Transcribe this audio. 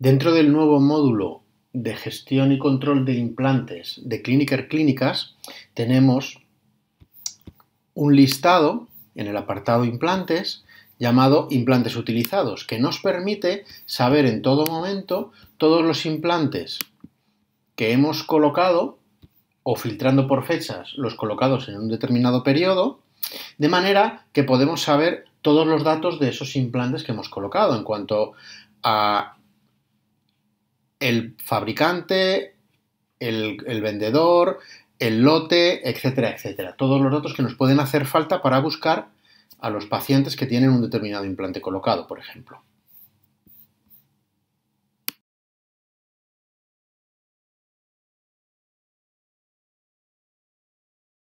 Dentro del nuevo módulo de gestión y control de implantes de Cliniker Clínicas, tenemos un listado en el apartado implantes llamado implantes utilizados, que nos permite saber en todo momento todos los implantes que hemos colocado o filtrando por fechas los colocados en un determinado periodo, de manera que podemos saber todos los datos de esos implantes que hemos colocado en cuanto a el fabricante, el, vendedor, el lote, etcétera, etcétera. Todos los datos que nos pueden hacer falta para buscar a los pacientes que tienen un determinado implante colocado, por ejemplo.